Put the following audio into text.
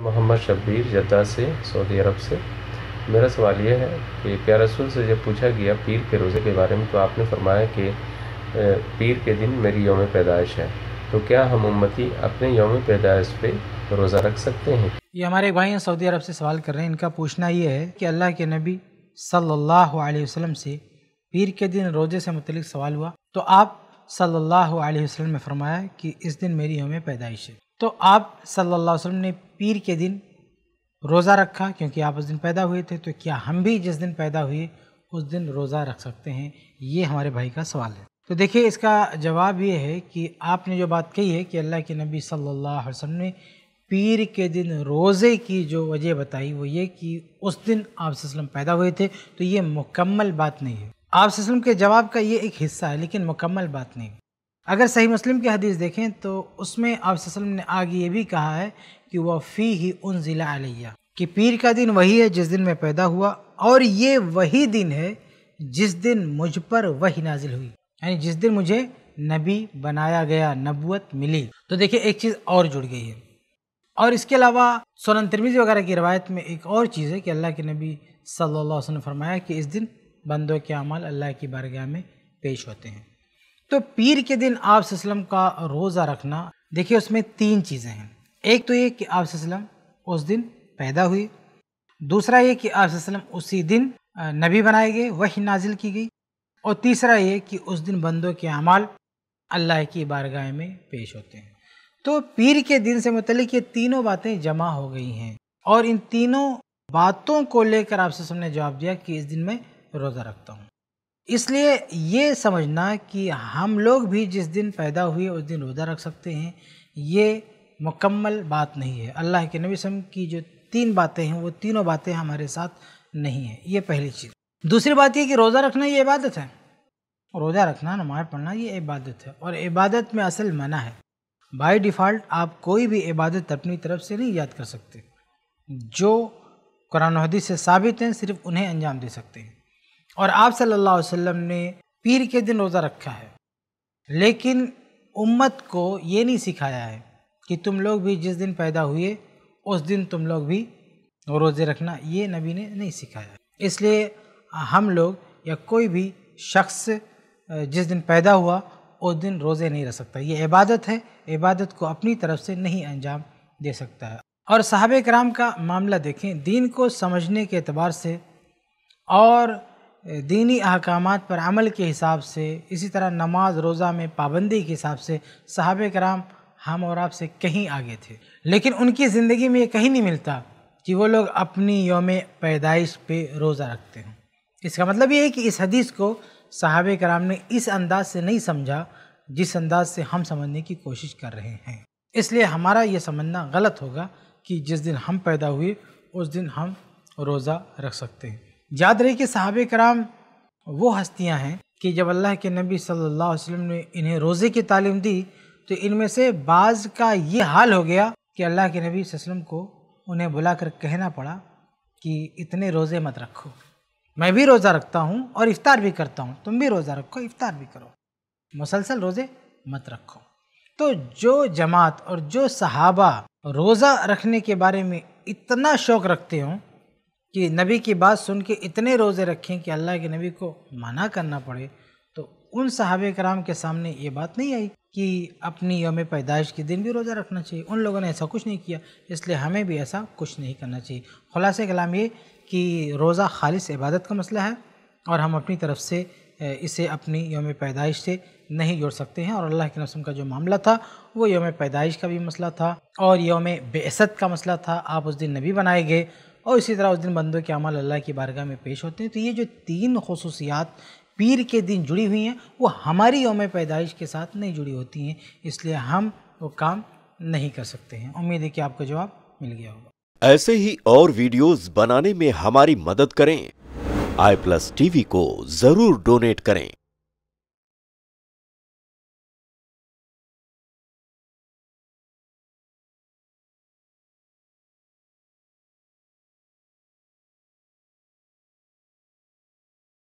मोहम्मद शब्बीर जद्दा से सऊदी अरब से मेरा सवाल यह है कि प्यार रसूल से जब पूछा गया पीर के रोज़े के बारे में तो आपने फरमाया कि पीर के दिन मेरी योम पैदाइश है तो क्या हम उम्मती अपने योम पैदाइश पे रोज़ा रख सकते हैं ये हमारे एक भाई हैं सऊदी अरब से सवाल कर रहे हैं इनका पूछना ये है कि अल्लाह के नबी सल्लल्लाहु अलैहि वसल्लम से पीर के दिन रोज़े से मुतलिक सवाल हुआ तो आप सल्लल्लाहु अलैहि वसल्लम ने फरमाया कि इस दिन मेरी योम पैदाइश है तो आप सल्लल्लाहु अलैहि वसल्लम ने पीर के दिन रोज़ा रखा क्योंकि आप उस दिन पैदा हुए थे तो क्या हम भी जिस दिन पैदा हुए उस दिन रोज़ा रख सकते हैं ये हमारे भाई का सवाल है तो देखिए इसका जवाब ये है कि आपने जो बात कही है कि अल्लाह के नबी सल्लल्लाहु अलैहि वसल्लम ने पीर के दिन रोज़े की जो वजह बताई वो ये कि उस दिन आप वसल्लम पैदा हुए थे तो ये मुकम्मल बात नहीं है आप वसल्लम के जवाब का ये एक हिस्सा है लेकिन मुकम्मल बात नहीं अगर सही मुस्लिम की हदीस देखें तो उसमें आप ने आगे ये भी कहा है कि वह फ़ी ही उन ज़िला अलिया कि पीर का दिन वही है जिस दिन मैं पैदा हुआ और ये वही दिन है जिस दिन मुझ पर वही नाजिल हुई यानी जिस दिन मुझे नबी बनाया गया नबूत मिली तो देखिए एक चीज़ और जुड़ गई है और इसके अलावा सोलन तिरमिज वगैरह की रवायत में एक और चीज़ है कि अल्लाह के नबी सल्लल्लाहु अलैहि वसल्लम ने फरमाया कि इस दिन बंदों के अमल अल्लाह की बारगाह में पेश होते हैं तो पीर के दिन आप का रोज़ा रखना देखिए उसमें तीन चीज़ें हैं एक तो ये कि आप उस दिन पैदा हुई दूसरा ये कि आप उसी दिन नबी बनाए गए वही नाजिल की गई और तीसरा ये कि उस दिन बंदों के अमाल अल्लाह की बारगाह में पेश होते हैं तो पीर के दिन से मतलब ये तीनों बातें जमा हो गई हैं और इन तीनों बातों को लेकर आप ने जवाब दिया कि इस दिन मैं रोज़ा रखता हूँ इसलिए ये समझना कि हम लोग भी जिस दिन पैदा हुए उस दिन रोज़ा रख सकते हैं ये मुकम्मल बात नहीं है अल्लाह के नबी सम की जो तीन बातें हैं वो तीनों बातें हमारे साथ नहीं है ये पहली चीज़ दूसरी बात यह कि रोज़ा रखना ये इबादत है रोज़ा रखना नमाज पढ़ना ये इबादत है और इबादत में असल मना है बाय डिफ़ॉल्ट आप कोई भी इबादत अपनी तरफ से नहीं याद कर सकते जो कुरान हदीस से साबित हैं सिर्फ उन्हें अंजाम दे सकते हैं और आप सल्लल्लाहु अलैहि वसल्लम ने पीर के दिन रोज़ा रखा है लेकिन उम्मत को ये नहीं सिखाया है कि तुम लोग भी जिस दिन पैदा हुए उस दिन तुम लोग भी रोज़े रखना ये नबी ने नहीं सिखाया इसलिए हम लोग या कोई भी शख्स जिस दिन पैदा हुआ उस दिन रोज़े नहीं रख सकता ये इबादत है इबादत को अपनी तरफ से नहीं अंजाम दे सकता है और साहब कराम का मामला देखें दीन को समझने के अतबार से और दीनी अहकाम पर अमल के हिसाब से इसी तरह नमाज रोज़ा में पाबंदी के हिसाब से सहाब कराम हम और आपसे कहीं आगे थे लेकिन उनकी ज़िंदगी में ये कहीं नहीं मिलता कि वो लोग अपनी योम पैदाइश पे रोज़ा रखते हैं इसका मतलब ये है कि इस हदीस को साहब कराम ने इस अंदाज से नहीं समझा जिस अंदाज से हम समझने की कोशिश कर रहे हैं इसलिए हमारा ये समझना गलत होगा कि जिस दिन हम पैदा हुए उस दिन हम रोज़ा रख सकते हैं याद रही कि साहब कराम वो हस्तियाँ हैं कि जब अल्लाह के नबी सल्लल्लाहु अलैहि वसल्लम ने इन्हें रोज़े की तालीम दी तो इनमें से बाज़ का ये हाल हो गया कि अल्लाह के नबी वसल्लम को उन्हें बुला कर कहना पड़ा कि इतने रोज़े मत रखो मैं भी रोज़ा रखता हूँ और इफ़ार भी करता हूँ तुम भी रोज़ा रखो इफ्तार भी करो मुसलसल रोज़े मत रखो तो जो जमात और जो सहाबा रोज़ा रखने के बारे में इतना शौक़ रखते हों कि नबी की बात सुन के इतने रोज़े रखें कि अल्लाह के नबी को मना करना पड़े तो उन सहाबे कराम के सामने ये बात नहीं आई कि अपनी योम पैदाइश के दिन भी रोज़ा रखना चाहिए उन लोगों ने ऐसा कुछ नहीं किया इसलिए हमें भी ऐसा कुछ नहीं करना चाहिए खुलास कलाम ये कि रोज़ा खालिश इबादत का मसला है और हम अपनी तरफ से इसे अपनी योम पैदाइश से नहीं जोड़ सकते हैं और अल्लाह के नसम का जो मामला था वो योम पैदाइश का भी मसला था और योम बेसत का मसला था आप उस दिन नबी बनाए गए और इसी तरह उस दिन बंदों के अमल अल्लाह की बारगाह में पेश होते हैं तो ये जो तीन खसूसियात पीर के दिन जुड़ी हुई हैं वो हमारी योम पैदाइश के साथ नहीं जुड़ी होती हैं इसलिए हम वो काम नहीं कर सकते हैं उम्मीद है कि आपको जवाब मिल गया होगा ऐसे ही और वीडियोस बनाने में हमारी मदद करें आई प्लस टीवी को जरूर डोनेट करें